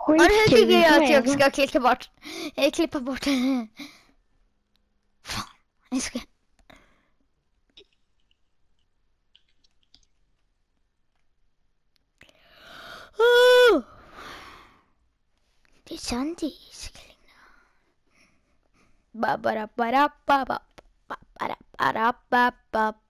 Skitkul. Ja, tycker jag att jag ska klicka bort. Eh, klippa bort. Fan, jag ska... Det är söndag, älsklingar. ba ba ra